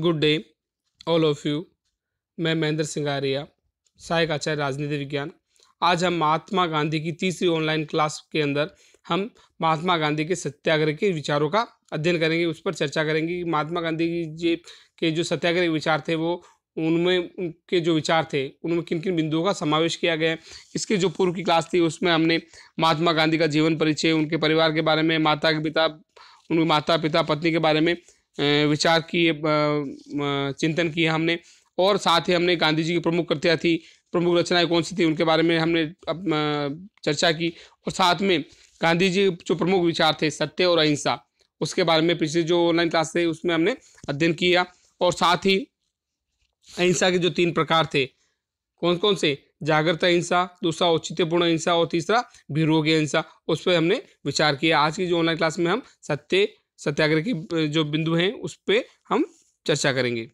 good day all of you मैं महेंद्र सिंगारिया सहायक आचार्य राजनीति विज्ञान आज हम महात्मा गांधी की तीसरी ऑनलाइन क्लास के अंदर हम महात्मा गांधी के सत्याग्रह के विचारों का अध्ययन करेंगे उस पर चर्चा करेंगे कि महात्मा गांधी की जे के जो सत्याग्रह विचार थे वो उनमें उनके जो विचार थे उनमें किन किन बिंदुओं का समावेश किया गया है इसके जो पूर्व की क्लास थी उसमें हमने महात्मा गांधी का जीवन परिचय उनके परिवार के बारे में माता के पिता उनके माता पिता पत्नी के बारे में विचार किए चिंतन किया हमने और साथ ही हमने गांधी जी की प्रमुख कृत्या थी प्रमुख रचनाएं कौन सी थी उनके बारे में हमने चर्चा की और साथ में गांधी जी जो प्रमुख विचार थे सत्य और अहिंसा उसके बारे में पिछले जो ऑनलाइन क्लास थे उसमें हमने अध्ययन किया और साथ ही अहिंसा के जो तीन प्रकार थे कौन कौन से जागृत अहिंसा दूसरा औचित्यपूर्ण अहिंसा और तीसरा भिरोगी अहिंसा उस पर हमने विचार किया आज की जो ऑनलाइन क्लास में हम सत्य सत्याग्रह की जो बिंदु हैं उस पर हम चर्चा करेंगे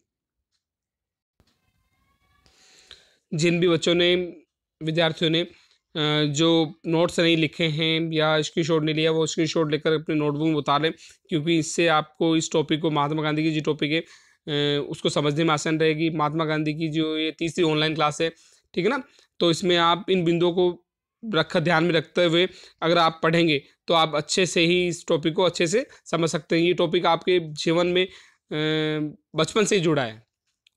जिन भी बच्चों ने विद्यार्थियों ने जो नोट्स नहीं लिखे हैं या स्क्रीन शॉट नहीं लिया वो स्क्रीन शॉट लेकर अपने नोटबुक में लें क्योंकि इससे आपको इस टॉपिक को महात्मा गांधी की जो टॉपिक है उसको समझने में आसान रहेगी महात्मा गांधी की जो ये तीसरी ऑनलाइन क्लास है ठीक है ना तो इसमें आप इन बिंदुओं को रखा ध्यान में रखते हुए अगर आप पढ़ेंगे तो आप अच्छे से ही इस टॉपिक को अच्छे से समझ सकते हैं ये टॉपिक आपके जीवन में बचपन से ही जुड़ा है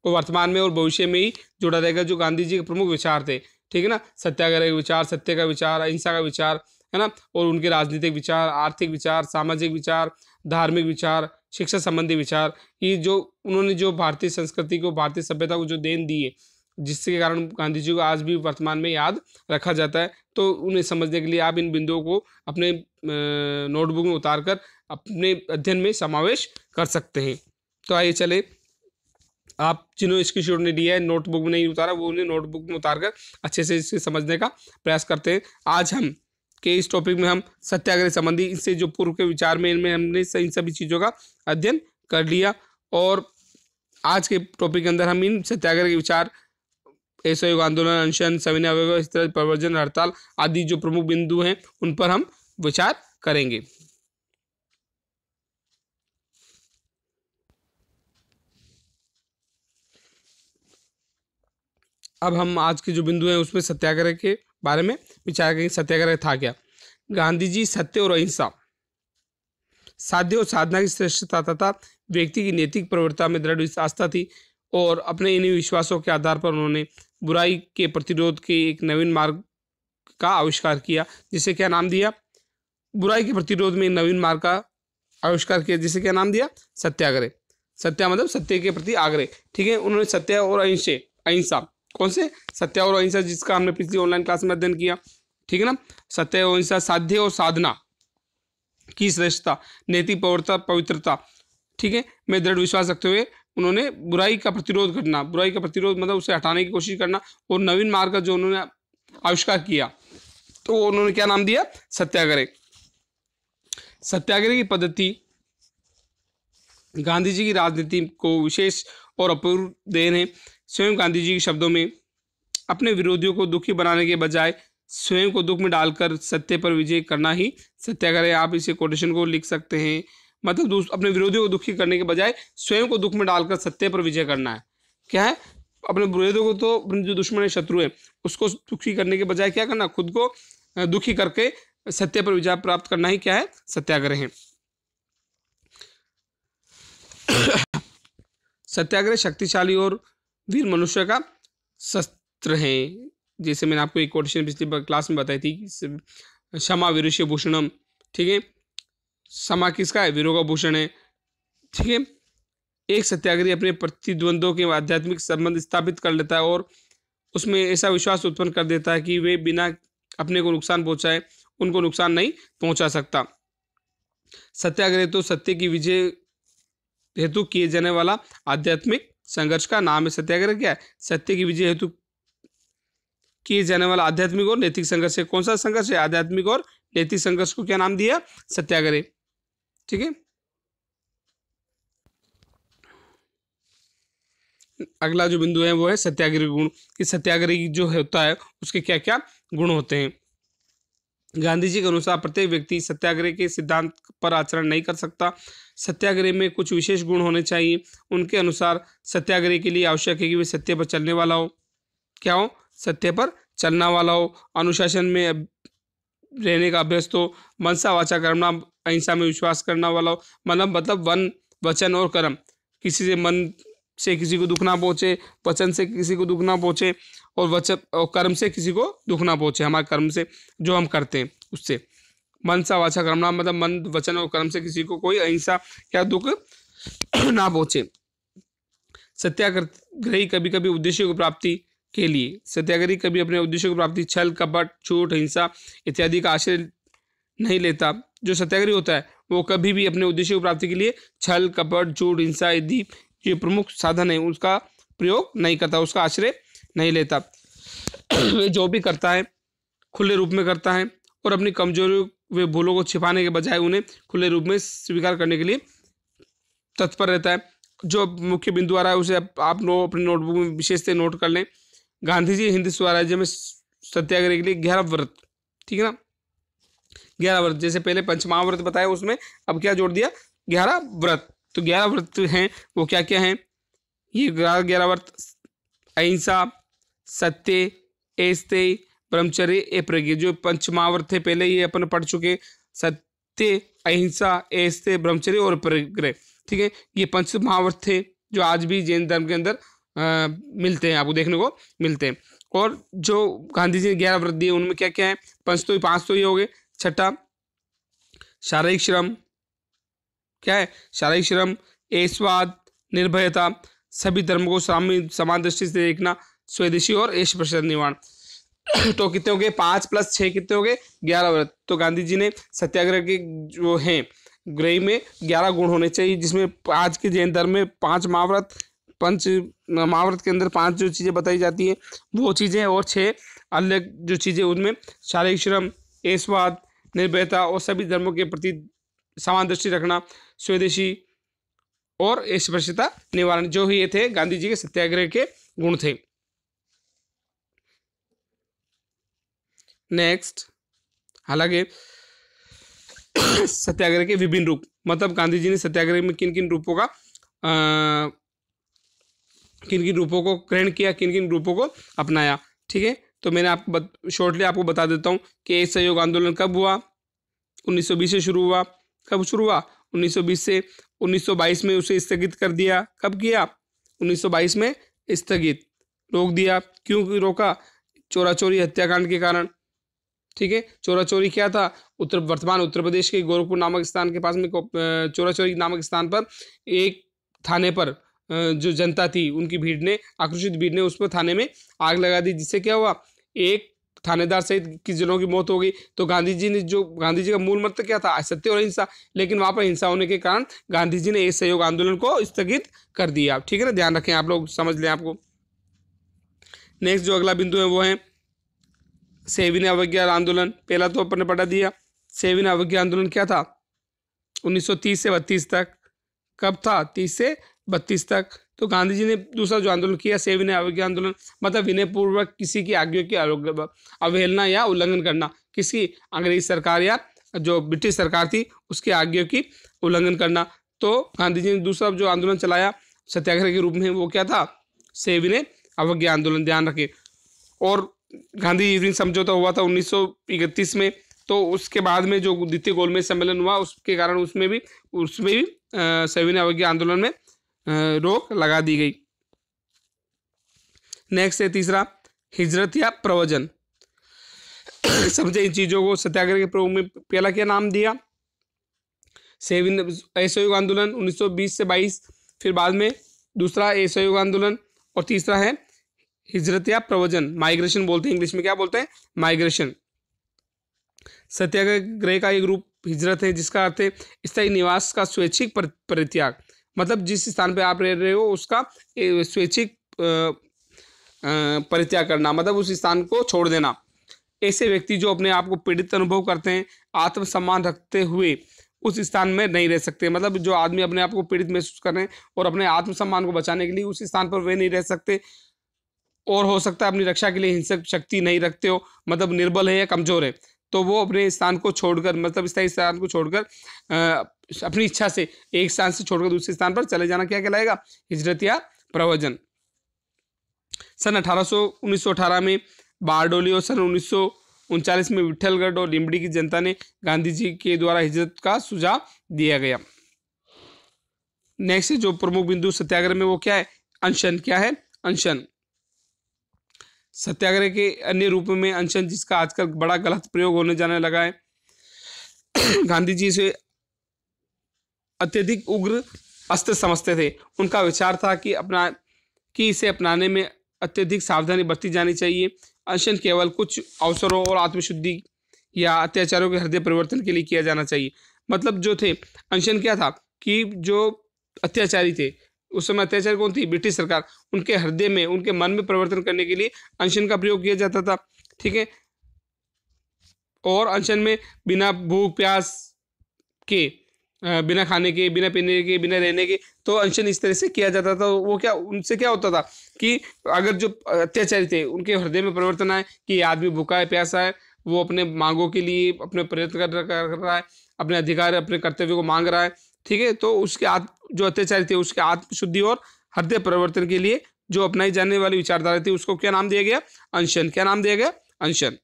और वर्तमान में और भविष्य में ही जुड़ा रहेगा जो गांधी जी के प्रमुख विचार थे ठीक है ना सत्याग्रह के विचार सत्य का विचार अहिंसा का विचार है ना और उनके राजनीतिक विचार आर्थिक विचार सामाजिक विचार धार्मिक विचार शिक्षा संबंधी विचार ये जो उन्होंने जो भारतीय संस्कृति को भारतीय सभ्यता को जो देन दी है जिसके कारण गांधी जी को आज भी वर्तमान में याद रखा जाता है तो उन्हें समझने के लिए आप इन बिंदुओं को अपने नोटबुक में उतार कर अपने अध्ययन में समावेश कर सकते हैं तो आइए चले आप जिन्होंने इसकी शोर ने दिया है नोटबुक में नहीं उतारा वो उन्हें नोटबुक में उतार कर अच्छे से इसे समझने का प्रयास करते हैं आज हम के इस टॉपिक में हम सत्याग्रह संबंधी इससे जो पूर्व के विचार में इनमें हमने इन सभी चीज़ों का अध्ययन कर लिया और आज के टॉपिक के अंदर हम इन सत्याग्रह के विचार असहयोग आंदोलन अनशन सविनय अवयोग इस तरह प्रवर्जन हड़ताल आदि जो प्रमुख बिंदु हैं उन पर हम विचार करेंगे अब हम आज के जो बिंदु हैं उसमें सत्याग्रह के बारे में विचार करेंगे सत्याग्रह था क्या गांधी जी सत्य और अहिंसा साध्य और साधना की श्रेष्ठता तथा व्यक्ति की नैतिक प्रवृत्ता में दृढ़ आस्था थी और अपने इन्हीं विश्वासों के आधार पर उन्होंने बुराई के प्रतिरोध के एक नवीन मार्ग का आविष्कार किया जिसे क्या नाम दिया बुराई के प्रतिरोध में नवीन मार्ग का आविष्कार किया जिसे क्या नाम दिया सत्याग्रह सत्या मतलब सत्य के प्रति आग्रह ठीक है उन्होंने सत्या और अहिंसे अहिंसा कौन से सत्या और अहिंसा जिसका हमने पिछली ऑनलाइन क्लास में अध्ययन किया ठीक है ना सत्य और अहिंसा साध्य और साधना की श्रेष्ठता नैतिक पवित्रता पवित्रता ठीक है मैं दृढ़ विश्वास रखते हुए उन्होंने बुराई का प्रतिरोध करना बुराई का प्रतिरोध मतलब उसे हटाने की कोशिश करना और नवीन मार्ग का जो उन्होंने आविष्कार किया तो उन्होंने क्या नाम दिया सत्याग्रह सत्याग्रह की पद्धति गांधी जी की राजनीति को विशेष और अपूर्व देन है स्वयं गांधी जी के शब्दों में अपने विरोधियों को दुखी बनाने के बजाय स्वयं को दुख में डालकर सत्य पर विजय करना ही सत्याग्रह आप इसे कोटेशन को लिख सकते हैं मतलब अपने विरोधियों को दुखी करने के बजाय स्वयं को दुख में डालकर सत्य पर विजय करना है क्या है अपने विरोधियों को तो जो दुश्मन है शत्रु है उसको दुखी करने के बजाय क्या करना खुद को दुखी करके सत्य पर विजय प्राप्त करना ही क्या है सत्याग्रह है सत्याग्रह शक्तिशाली और वीर मनुष्य का शस्त्र है जैसे मैंने आपको एक कोटेशन पिछली क्लास में बताई थी क्षमा विरुष भूषणम ठीक है समा किसका है विरोगा भूषण है ठीक है एक सत्याग्रही अपने प्रतिद्वंदों के आध्यात्मिक संबंध स्थापित कर लेता है और उसमें ऐसा विश्वास उत्पन्न कर देता है कि वे बिना अपने को नुकसान पहुंचाए उनको नुकसान नहीं पहुंचा सकता सत्याग्रह तो सत्य की विजय हेतु किए जाने वाला आध्यात्मिक संघर्ष का नाम है सत्याग्रह क्या है सत्य की विजय हेतु किए जाने वाला आध्यात्मिक और नैतिक संघर्ष है कौन सा संघर्ष है आध्यात्मिक और नैतिक संघर्ष को क्या नाम दिया सत्याग्रह ठीक है अगला जो बिंदु है वो है सत्याग्रह गुण इस सत्याग्रह जो होता है उसके क्या क्या गुण होते हैं गांधी जी के अनुसार प्रत्येक व्यक्ति सत्याग्रह के सिद्धांत पर आचरण नहीं कर सकता सत्याग्रह में कुछ विशेष गुण होने चाहिए उनके अनुसार सत्याग्रह के लिए आवश्यक है कि वे सत्य पर चलने वाला हो क्या हो सत्य पर चलना वाला हो अनुशासन में रहने का अभ्यस्त हो मनसा वाचा करना अहिंसा में विश्वास करना वाला हो मतलब मतलब वन वचन और कर्म किसी से मन से किसी को दुख ना पहुँचे वचन से किसी को दुख ना पहुँचे और वचन और कर्म से किसी को दुख ना पहुँचे हमारे कर्म से जो हम करते हैं उससे मन सा अच्छा वाचा कर्म ना मतलब मन वचन और कर्म से किसी को कोई अहिंसा या दुख ना पहुँचे सत्याग्रही कभी कभी उद्देश्य को प्राप्ति के लिए सत्याग्रही कभी अपने उद्देश्य को प्राप्ति छल कपट छूट हिंसा इत्यादि का आश्रय नहीं लेता जो सत्याग्रह होता है वो कभी भी अपने उद्देश्य की प्राप्ति के लिए छल कपट झूठ हिंसा यदि ये प्रमुख साधन है उसका प्रयोग नहीं करता उसका आश्रय नहीं लेता वे जो भी करता है खुले रूप में करता है और अपनी कमजोरियों वे भूलों को छिपाने के बजाय उन्हें खुले रूप में स्वीकार करने के लिए तत्पर रहता है जो मुख्य बिंदु आ रहा है उसे आप नो अपने नोटबुक में विशेष से नोट कर लें गांधी जी हिंदी स्वराज्य में सत्याग्रह के लिए ग्यारह व्रत ठीक है ना ग्यारह व्रत जैसे पहले पंचमाव्रत बताया उसमें अब क्या जोड़ दिया ग्यारह व्रत तो ग्यारह व्रत हैं वो क्या क्या हैं ये ग्यारह ग्यारह व्रत अहिंसा सत्य ऐसते ब्रह्मचर्य ए प्रज्ञा जो पंचमाव्रत थे पहले ये अपन पढ़ चुके सत्य अहिंसा ऐसते ब्रह्मचर्य और प्रग्रह ठीक है ये पंच महाव्रत थे जो आज भी जैन धर्म के अंदर आ, मिलते हैं आपको देखने को मिलते हैं और जो गांधी जी ने ग्यारह व्रत दिए उनमें क्या क्या है पंच तो पाँच तो ये हो गए छठा शारीरिक श्रम क्या है शारीरिक श्रम ऐसवाद निर्भयता सभी धर्म को समान दृष्टि से देखना स्वदेशी और ऐश प्रसाद निर्माण तो कितने हो गए पाँच प्लस छः कितने हो गए ग्यारह व्रत तो गांधी जी ने सत्याग्रह के जो हैं ग्रह में ग्यारह गुण होने चाहिए जिसमें आज के जैन धर्म में पांच महाव्रत पंच महाव्रत के अंदर पांच जो चीज़ें बताई जाती हैं वो चीज़ें और छः अलग जो चीज़ें उनमें शारीरिक श्रम ऐसवाद निर्भयता और सभी धर्मों के प्रति समान दृष्टि रखना स्वदेशी और अस्पृश्यता निवारण जो ये थे गांधी जी के सत्याग्रह के गुण थे नेक्स्ट हालांकि सत्याग्रह के विभिन्न रूप मतलब गांधी जी ने सत्याग्रह में किन किन रूपों का आ, किन किन रूपों को ग्रहण किया किन किन रूपों को अपनाया ठीक है तो मैंने आपको शॉर्टली आपको बता देता हूँ कि सहयोग आंदोलन कब हुआ 1920 से शुरू हुआ कब शुरू हुआ 1920 से 1922 में उसे स्थगित कर दिया कब किया 1922 में स्थगित रोक दिया क्यों रोका चोरा चोरी हत्याकांड के कारण ठीक है चोरा चोरी क्या था उत्तर वर्तमान उत्तर प्रदेश के गोरखपुर नामक स्थान के पास में चोरा चोरी नामक स्थान पर एक थाने पर जो जनता थी उनकी भीड़ ने आक्रोशित भीड़ ने उस पर थाने में आग लगा दी जिससे क्या हुआ एक थानेदार सहित किस जनों की मौत हो गई तो गांधी जी ने जो गांधी जी का मूल मंत्र क्या था असत्य और हिंसा लेकिन वहां पर हिंसा होने के कारण गांधी जी ने इस सहयोग आंदोलन को स्थगित कर दिया ठीक है ना ध्यान रखें आप लोग समझ लें आपको नेक्स्ट जो अगला बिंदु है वो है सेविन अवज्ञा आंदोलन पहला तो अपन ने पढ़ा दिया सेविन अवज्ञा आंदोलन क्या था 1930 से बत्तीस तक कब था 30 से बत्तीस तक तो गांधी जी ने दूसरा जो आंदोलन किया से विनय अवज्ञा आंदोलन मतलब विनयपूर्वक किसी की आज्ञा की अवहेलना या उल्लंघन करना किसी अंग्रेज सरकार या जो ब्रिटिश सरकार थी उसकी आज्ञा की उल्लंघन करना तो गांधी जी ने दूसरा जो आंदोलन चलाया सत्याग्रह के रूप में वो क्या था से विनय अवज्ञा आंदोलन ध्यान रखें और गांधी इवनिंग समझौता हुआ था उन्नीस में तो उसके बाद में जो द्वितीय गोलमेज सम्मेलन हुआ उसके कारण उसमें भी उसमें भी सविनय अवज्ञा आंदोलन में रोक लगा दी गई नेक्स्ट है तीसरा हिजरत या प्रवचन समझे इन चीज़ों को सत्याग्रह के प्रयोग में पहला क्या नाम दिया सेविन असहयोग आंदोलन 1920 से 22 फिर बाद में दूसरा असहयोग आंदोलन और तीसरा है हिजरत या प्रवचन माइग्रेशन बोलते हैं इंग्लिश में क्या बोलते हैं माइग्रेशन सत्याग्रह का एक रूप हिजरत है जिसका अर्थ है स्थायी निवास का स्वैच्छिक परित्याग मतलब जिस स्थान पे आप रह रहे हो उसका स्वैच्छिक परित्याग करना मतलब उस स्थान को छोड़ देना ऐसे व्यक्ति जो अपने आप को पीड़ित अनुभव करते हैं आत्मसम्मान रखते हुए उस स्थान में नहीं रह सकते मतलब जो आदमी अपने आप को पीड़ित महसूस कर रहे हैं और अपने आत्मसम्मान को बचाने के लिए उस स्थान पर वे नहीं रह सकते और हो सकता है अपनी रक्षा के लिए हिंसक शक्ति नहीं रखते हो मतलब निर्बल है या कमज़ोर है तो वो अपने स्थान को छोड़कर मतलब स्थायी स्थान को छोड़कर अपनी इच्छा से एक स्थान से छोड़कर दूसरे स्थान पर चले जाना क्या कहलाएगा हिजरत या प्रवचन सन अठारह सौ में बारडोली और सन उन्नीस में विठलगढ़ और लिमड़ी की जनता ने गांधी जी के द्वारा हिजरत का सुझाव दिया गया नेक्स्ट जो प्रमुख बिंदु सत्याग्रह में वो क्या है अनशन क्या है अनशन सत्याग्रह के अन्य रूप में अनशन जिसका आजकल बड़ा गलत प्रयोग होने जाने लगा है गांधी जी से अत्यधिक उग्र अस्त्र समझते थे उनका विचार था कि अपना कि इसे अपनाने में अत्यधिक सावधानी बरती जानी चाहिए अनशन केवल कुछ अवसरों और आत्मशुद्धि या अत्याचारों के हृदय परिवर्तन के लिए किया जाना चाहिए मतलब जो थे अनशन क्या था कि जो अत्याचारी थे उस समय अत्याचार कौन थी ब्रिटिश सरकार उनके हृदय में उनके मन में परिवर्तन करने के लिए अनशन का प्रयोग किया जाता था ठीक है और अनशन में बिना भूख प्यास के बिना खाने के बिना पीने के बिना रहने के तो अनशन इस तरह से किया जाता था वो क्या उनसे क्या होता था कि अगर जो अत्याचारी थे उनके हृदय में परिवर्तन आए कि आदमी भूखा है प्यासा है वो अपने मांगों के लिए अपने प्रयत्न कर, रहा है अपने अधिकार अपने कर्तव्य को मांग रहा है ठीक है तो उसके आत्म जो अत्याचारी थे उसके आत्मशुद्धि और हृदय परिवर्तन के लिए जो अपनाई जाने वाली विचारधारा थी उसको क्या नाम दिया गया अनशन क्या नाम दिया गया अनशन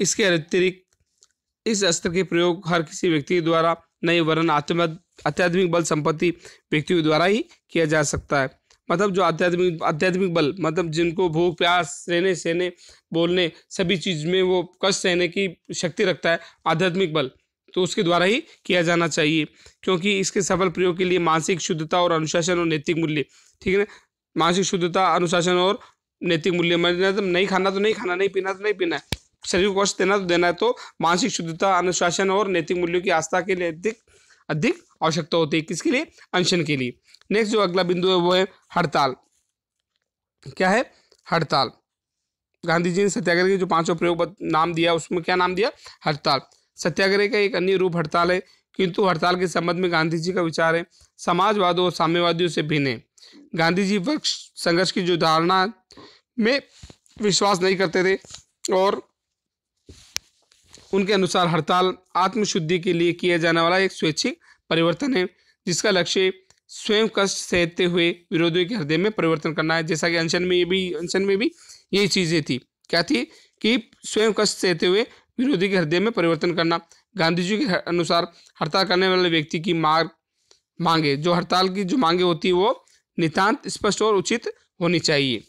इसके अतिरिक्त इस अस्त्र के प्रयोग हर किसी व्यक्ति द्वारा नहीं आत्म आध्यात्मिक बल संपत्ति व्यक्तियों द्वारा ही किया जा सकता है मतलब जो आध्यात्मिक आध्यात्मिक बल मतलब जिनको भूख प्यास रहने सहने बोलने सभी चीज़ में वो कष्ट सहने की शक्ति रखता है आध्यात्मिक बल तो उसके द्वारा ही किया जाना चाहिए क्योंकि इसके सफल प्रयोग के लिए मानसिक शुद्धता और अनुशासन और नैतिक मूल्य ठीक है ना मानसिक शुद्धता अनुशासन और नैतिक मूल्य मतलब नहीं खाना तो नहीं खाना नहीं पीना तो नहीं पीना है शरीर को कष्ट देना तो देना है तो मानसिक शुद्धता अनुशासन और नैतिक मूल्यों की आस्था के लिए अधिक अधिक आवश्यकता होती है किसके लिए अनशन के लिए नेक्स्ट जो अगला बिंदु है वो है हड़ताल क्या है हड़ताल गांधी जी ने सत्याग्रह के जो पांचों प्रयोग नाम दिया उसमें क्या नाम दिया हड़ताल सत्याग्रह का एक अन्य रूप हड़ताल है किंतु हड़ताल के संबंध में गांधी जी का विचार है समाजवाद और साम्यवादियों से भिन्न है गांधी जी वृक्ष संघर्ष की जो धारणा में विश्वास नहीं करते थे और उनके अनुसार हड़ताल आत्मशुद्धि के लिए किया जाने वाला एक स्वैच्छिक परिवर्तन है जिसका लक्ष्य स्वयं कष्ट सहते हुए विरोधियों के हृदय में परिवर्तन करना है जैसा कि अनशन में भी अनशन में भी यही चीज़ें थी क्या थी कि स्वयं कष्ट सहते हुए विरोधी के हृदय में परिवर्तन करना गांधी जी के अनुसार हड़ताल करने वाले व्यक्ति की मांग मांगे जो हड़ताल की जो मांगे होती है वो नितांत स्पष्ट और उचित होनी चाहिए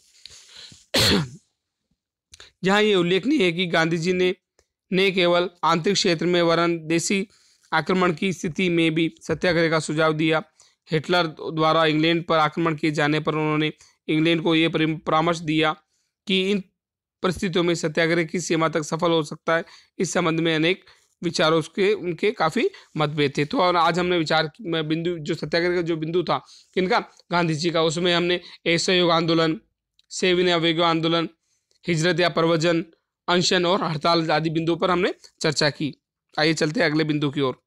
जहाँ ये उल्लेखनीय है कि गांधी जी ने ने केवल आंतरिक क्षेत्र में वरन देशी आक्रमण की स्थिति में भी सत्याग्रह का सुझाव दिया हिटलर द्वारा इंग्लैंड पर आक्रमण किए जाने पर उन्होंने इंग्लैंड को ये परामर्श दिया कि इन परिस्थितियों में सत्याग्रह की सीमा तक सफल हो सकता है इस संबंध में अनेक विचारों के उनके काफ़ी मतभेद थे तो और आज हमने विचार बिंदु जो सत्याग्रह का जो बिंदु था किनका गांधी जी का उसमें हमने असहयोग आंदोलन सेविन अवयोग आंदोलन हिजरत या प्रवचन अनशन और हड़ताल आदि बिंदुओं पर हमने चर्चा की आइए चलते हैं अगले बिंदु की ओर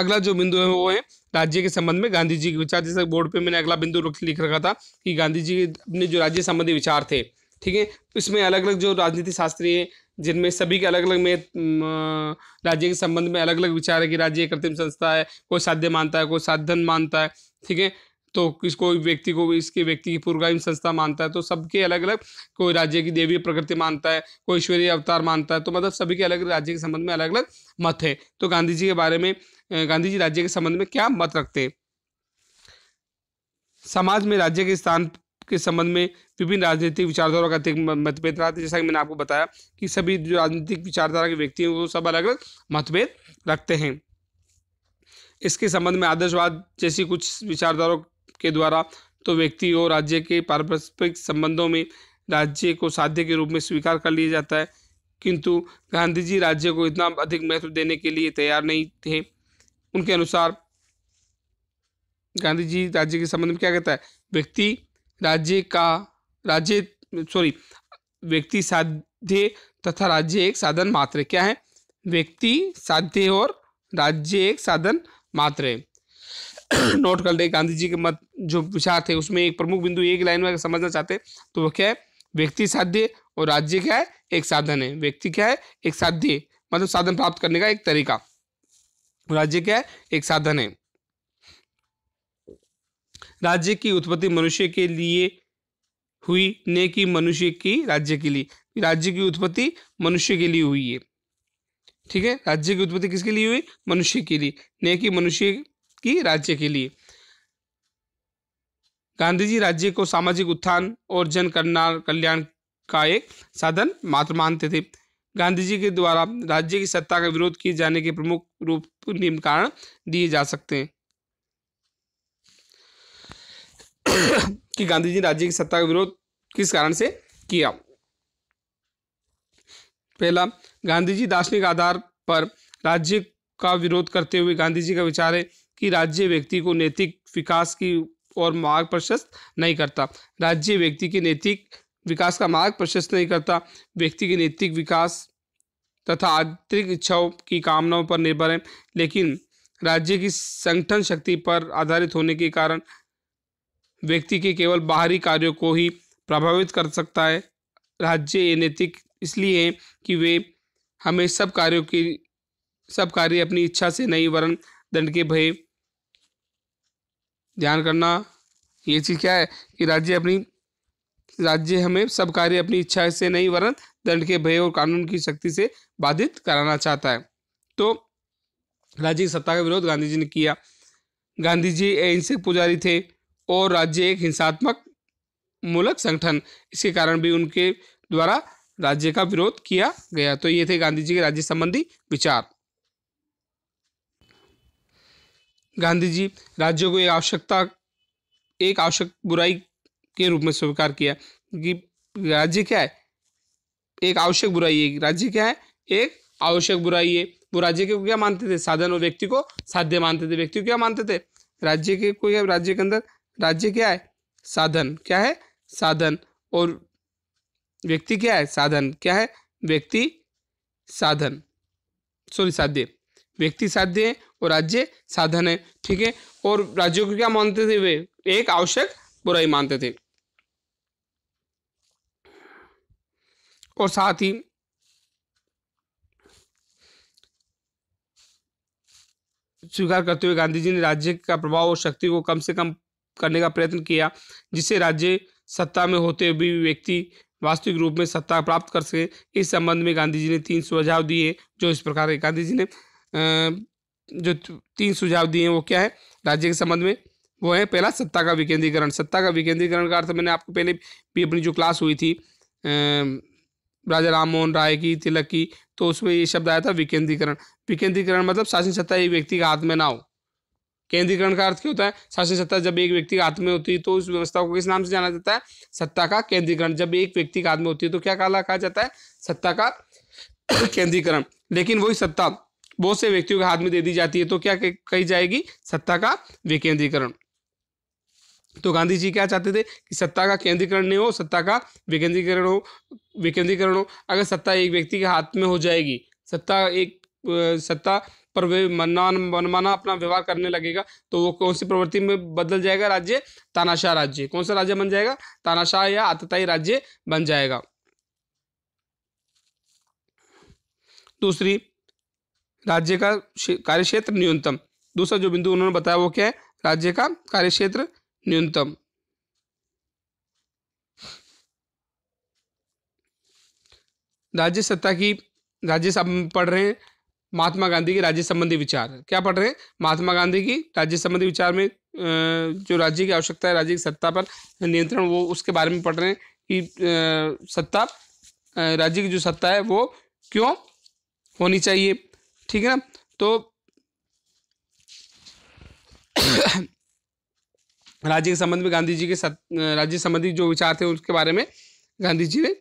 अगला जो बिंदु है वो है राज्य के संबंध में गांधी जी के विचार जैसे बोर्ड पे मैंने अगला बिंदु लिख रखा था कि गांधी जी अपने जो राज्य संबंधी विचार थे ठीक है इसमें अलग अलग जो राजनीति शास्त्री है जिनमें सभी के अलग अलग में राज्य के संबंध में अलग अलग विचार है कि राज्य एक कृत्रिम संस्था है कोई साध्य मानता है कोई साधन मानता है ठीक है तो किस कोई व्यक्ति को इसके व्यक्ति की पूर्वगामी संस्था मानता है तो सबके अलग अलग कोई राज्य की देवी प्रकृति मानता है कोई ईश्वरीय अवतार मानता है तो मतलब सभी के अलग राज्य के संबंध में अलग अलग मत है तो गांधी जी के बारे में गांधी जी राज्य के संबंध में क्या मत रखते समाज में राज्य के स्थान के संबंध में विभिन्न राजनीतिक विचारधारा का अधिक मतभेद रहा था जैसा कि मैंने आपको बताया कि सभी जो राजनीतिक विचारधारा के व्यक्ति हैं वो सब अलग अलग मतभेद रखते हैं इसके संबंध में आदर्शवाद जैसी कुछ विचारधाराओं के द्वारा तो व्यक्ति और राज्य के पारस्परिक संबंधों में राज्य को साध्य के रूप में स्वीकार कर लिया जाता है किंतु गांधी जी राज्य को इतना अधिक महत्व देने के लिए तैयार नहीं थे उनके अनुसार गांधी जी राज्य के संबंध में क्या कहता है व्यक्ति राज्य का राज्य सॉरी व्यक्ति साध्य तथा राज्य एक साधन मात्र क्या है व्यक्ति साध्य और राज्य एक साधन मात्र है नोट कर ले गांधी जी के मत जो विचार थे उसमें एक प्रमुख बिंदु एक लाइन में समझना चाहते तो वह क्या है व्यक्ति साध्य और राज्य क्या है एक साधन है व्यक्ति क्या है एक साध्य मतलब साधन प्राप्त करने का एक तरीका राज्य क्या है एक साधन है राज्य की उत्पत्ति मनुष्य के लिए हुई ने की मनुष्य की राज्य के लिए राज्य की उत्पत्ति मनुष्य के लिए हुई है ठीक है राज्य की उत्पत्ति किसके लिए हुई मनुष्य के लिए ने की मनुष्य की राज्य के लिए गांधी जी राज्य को सामाजिक उत्थान और जन कल्याण का एक साधन मात्र मानते थे गांधी जी के द्वारा राज्य की सत्ता का विरोध किए जाने के प्रमुख रूप निम्न कारण दिए जा सकते हैं कि गांधी जी राज्य की सत्ता का विरोध किस कारण से किया पहला गांधी जी दार्शनिक आधार पर राज्य का विरोध करते हुए गांधी जी का विचार है कि राज्य व्यक्ति को नैतिक विकास की और मार्ग प्रशस्त नहीं करता राज्य व्यक्ति के नैतिक विकास का मार्ग प्रशस्त नहीं करता व्यक्ति के नैतिक विकास तथा आंतरिक इच्छाओं की कामनाओं पर निर्भर है लेकिन राज्य की संगठन शक्ति पर आधारित होने के कारण व्यक्ति के केवल बाहरी कार्यों को ही प्रभावित कर सकता है राज्य नैतिक इसलिए है कि वे हमें सब कार्यों की सब कार्य अपनी इच्छा से नहीं वरण दंड के भय ध्यान करना ये चीज़ क्या है कि राज्य अपनी राज्य हमें सब कार्य अपनी इच्छा से नहीं वरन दंड के भय और कानून की शक्ति से बाधित कराना चाहता है तो राज्य की सत्ता का विरोध गांधी जी ने किया गांधी जी अहिंसक पुजारी थे और राज्य एक हिंसात्मक मूलक संगठन इसके कारण भी उनके द्वारा राज्य का विरोध किया गया तो ये थे गांधी जी के राज्य संबंधी विचार गांधी जी राज्यों को एक आवश्यकता एक आवश्यक बुराई के रूप में स्वीकार किया कि राज्य क्या है एक आवश्यक बुराई है राज्य क्या है एक आवश्यक बुराई है वो राज्य के क्या मानते थे साधन और व्यक्ति को साध्य मानते थे व्यक्ति को क्या मानते थे राज्य के कोई राज्य के अंदर राज्य क्या है साधन क्या है साधन और व्यक्ति क्या है साधन क्या है व्यक्ति साधन सॉरी साध्य व्यक्ति साध्य है और राज्य साधन है ठीक है और राज्यों को क्या मानते थे वे एक आवश्यक बुराई मानते थे और साथ ही स्वीकार करते हुए गांधी जी ने राज्य का प्रभाव और शक्ति को कम से कम करने का प्रयत्न किया जिससे राज्य सत्ता में होते हुए व्यक्ति वास्तविक रूप में सत्ता प्राप्त कर सके इस संबंध में गांधी जी ने तीन सुझाव दिए जो इस प्रकार गांधी जी ने जो तीन सुझाव दिए हैं वो क्या है राज्य के संबंध में वो है पहला सत्ता का विकेंद्रीकरण सत्ता का विकेंद्रीकरण का अर्थ मैंने आपको पहले भी अपनी जो क्लास हुई थी राजा राम मोहन राय की तिलक की तो उसमें ये शब्द आया था विकेंद्रीकरण विकेंद्रीकरण मतलब शासन सत्ता एक व्यक्ति का हाथ में ना हो केंद्रीकरण का अर्थ क्या होता है शासन सत्ता जब एक व्यक्ति के हाथ में होती है तो उस व्यवस्था को किस नाम से जाना जाता है सत्ता का केंद्रीकरण जब एक व्यक्ति के हाथ में होती है तो क्या कहा जाता है सत्ता का केंद्रीकरण लेकिन वही सत्ता बहुत से व्यक्तियों के हाथ में दे दी जाती है तो क्या कही जाएगी सत्ता का विकेंद्रीकरण तो गांधी जी क्या चाहते थे कि सत्ता का केंद्रीकरण नहीं हो सत्ता का विकेंद्रीकरण हो विकेंद्रीकरण हो अगर सत्ता एक व्यक्ति के हाथ में हो जाएगी सत्ता एक सत्ता पर वे मनमान मनमाना अपना व्यवहार करने लगेगा तो वो कौन सी प्रवृत्ति में बदल जाएगा राज्य तानाशाह राज्य कौन सा राज्य बन जाएगा तानाशाह या आतताई राज्य बन जाएगा दूसरी राज्य का कार्य क्षेत्र न्यूनतम दूसरा जो बिंदु उन्होंने बताया वो क्या है राज्य का कार्य क्षेत्र न्यूनतम राज्य सत्ता की राज्य पढ़ रहे हैं महात्मा गांधी के राज्य संबंधी विचार क्या पढ़ रहे हैं महात्मा गांधी की राज्य संबंधी विचार में जो राज्य की आवश्यकता है राज्य की सत्ता पर नियंत्रण वो उसके बारे में पढ़ रहे हैं कि सत्ता राज्य की जो सत्ता है वो क्यों होनी चाहिए ठीक है ना तो राज्य के संबंध में गांधी जी के साथ राज्य संबंधी जो विचार थे उसके बारे में गांधी जी ने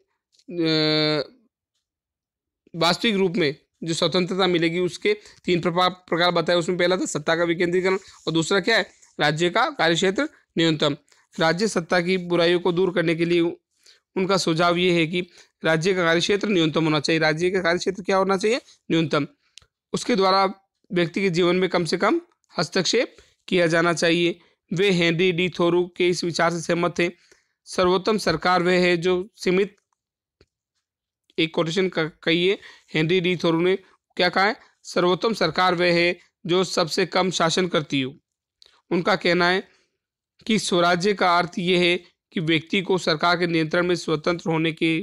वास्तविक रूप में जो स्वतंत्रता मिलेगी उसके तीन प्रकार बताए उसमें पहला था सत्ता का विकेंद्रीकरण और दूसरा क्या है राज्य का कार्यक्षेत्र न्यूनतम राज्य सत्ता की बुराइयों को दूर करने के लिए उनका सुझाव ये है कि राज्य का कार्यक्षेत्र न्यूनतम होना चाहिए राज्य का कार्यक्षेत्र क्या होना चाहिए न्यूनतम उसके द्वारा व्यक्ति के जीवन में कम से कम हस्तक्षेप किया जाना चाहिए वे हेनरी डी थोरू के इस विचार से सहमत थे सर्वोत्तम सरकार वह है जो सीमित एक कोटेशन कही है हेनरी डी थोरू ने क्या कहा है सर्वोत्तम सरकार वह है जो सबसे कम शासन करती हो उनका कहना है कि स्वराज्य का अर्थ यह है कि व्यक्ति को सरकार के नियंत्रण में स्वतंत्र होने के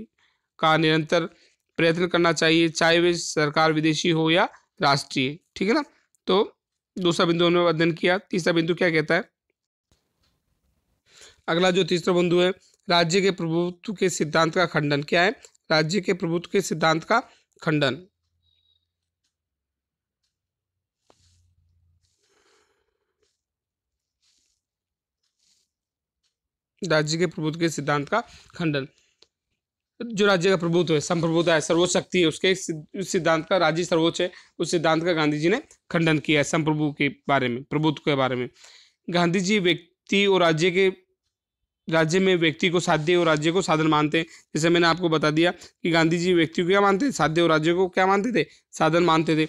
का निरंतर प्रयत्न करना चाहिए चाहे वे सरकार विदेशी हो या राष्ट्रीय ठीक है ना तो दूसरा बिंदु हमने अध्ययन किया तीसरा बिंदु क्या कहता है अगला जो तीसरा बिंदु है राज्य के प्रभुत्व के सिद्धांत का खंडन क्या है राज्य के प्रभुत्व के सिद्धांत का खंडन राज्य के प्रभुत्व के सिद्धांत का खंडन जो राज्य का प्रभुत्व है संप्रभुता है सर्वोच्च शक्ति है उसके उस सिद्धांत का राज्य सर्वोच्च है उस सिद्धांत का गांधी जी ने खंडन किया है संप्रभु के बारे में प्रभुत्व के बारे में गांधी जी व्यक्ति और राज्य के राज्य में व्यक्ति को साध्य और राज्य को साधन मानते हैं जैसे मैंने आपको बता दिया कि गांधी जी व्यक्ति को क्या मानते थे साध्य और राज्य को क्या मानते थे साधन मानते थे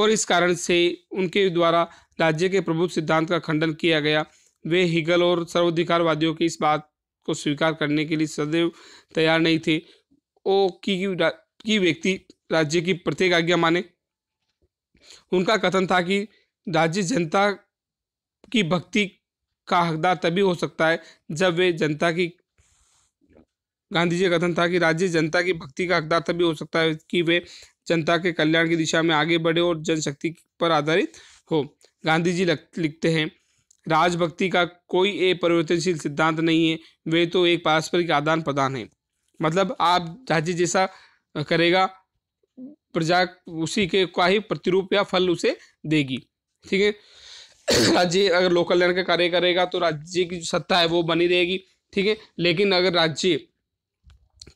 और इस कारण से उनके द्वारा राज्य के प्रभुत्व सिद्धांत का खंडन किया गया वे हिगल और सर्वाधिकारवादियों की इस बात को स्वीकार करने के लिए सदैव तैयार नहीं थे ओ की, की, की व्यक्ति राज्य की प्रत्येक आज्ञा माने उनका कथन था कि राज्य जनता की भक्ति का हकदार तभी हो सकता है जब वे जनता की गांधी जी का कथन था कि राज्य जनता की भक्ति का हकदार तभी हो सकता है कि वे जनता के कल्याण की दिशा में आगे बढ़े और जनशक्ति पर आधारित हो गांधी जी लिखते हैं राजभक्ति का कोई एक परिवर्तनशील सिद्धांत नहीं है वे तो एक पारस्परिक आदान प्रदान है मतलब आप राज्य जैसा करेगा प्रजा उसी के का ही प्रतिरूप या फल उसे देगी ठीक है राज्य अगर लोक कल्याण का कार्य करेगा तो राज्य की जो सत्ता है वो बनी रहेगी ठीक है लेकिन अगर राज्य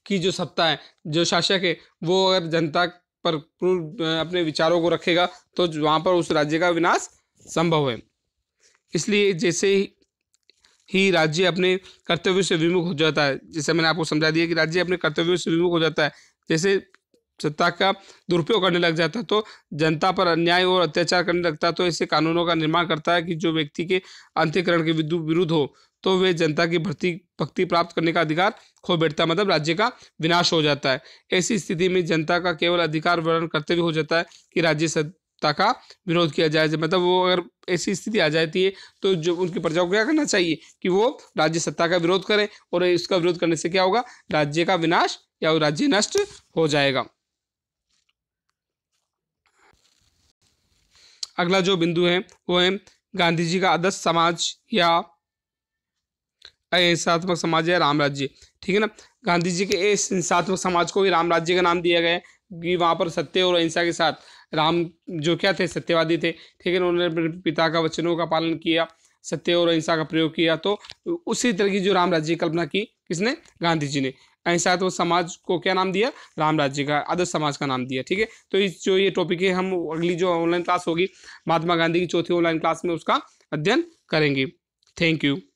की जो सत्ता है जो शासक है वो अगर जनता पर अपने विचारों को रखेगा तो वहाँ पर उस राज्य का विनाश संभव है इसलिए जैसे ही राज्य अपने कर्तव्य से विमुख हो जाता है जैसे मैंने आपको समझा दिया कि राज्य अपने कर्तव्यों से विमुख हो जाता है जैसे सत्ता का दुरुपयोग करने लग जाता है तो जनता पर अन्याय और अत्याचार करने लगता है तो ऐसे कानूनों का निर्माण करता है कि जो व्यक्ति के अंत्यकरण के विरुद्ध हो तो वे जनता की भर्ती भक्ति प्राप्त करने का अधिकार खो बैठता मतलब राज्य का विनाश हो जाता है ऐसी स्थिति में जनता का केवल अधिकार वर्णन करते हुए हो जाता है कि राज्य सद, का विरोध किया जाए मतलब वो अगर ऐसी स्थिति आ जाती है तो जो उनकी प्रजा को क्या करना चाहिए कि वो राज्य सत्ता का विरोध करें और इसका विरोध करने से क्या होगा राज्य का विनाश या राज्य नष्ट हो जाएगा अगला जो बिंदु है वो है गांधी जी का आदर्श समाज या अहिंसात्मक समाज या राम राज्य ठीक है ना गांधी जी के इस हिंसात्मक समाज को भी राम राज्य का नाम दिया गया है कि वहाँ पर सत्य और अहिंसा के साथ राम जो क्या थे सत्यवादी थे ठीक है उन्होंने पिता का वचनों का पालन किया सत्य और अहिंसा का प्रयोग किया तो उसी तरह की जो राम राज्य की कल्पना की किसने गांधी जी ने अहिंसा तो समाज को क्या नाम दिया राम राज्य का आदर्श समाज का नाम दिया ठीक है तो इस जो ये टॉपिक है हम अगली जो ऑनलाइन क्लास होगी महात्मा गांधी की चौथी ऑनलाइन क्लास में उसका अध्ययन करेंगे थैंक यू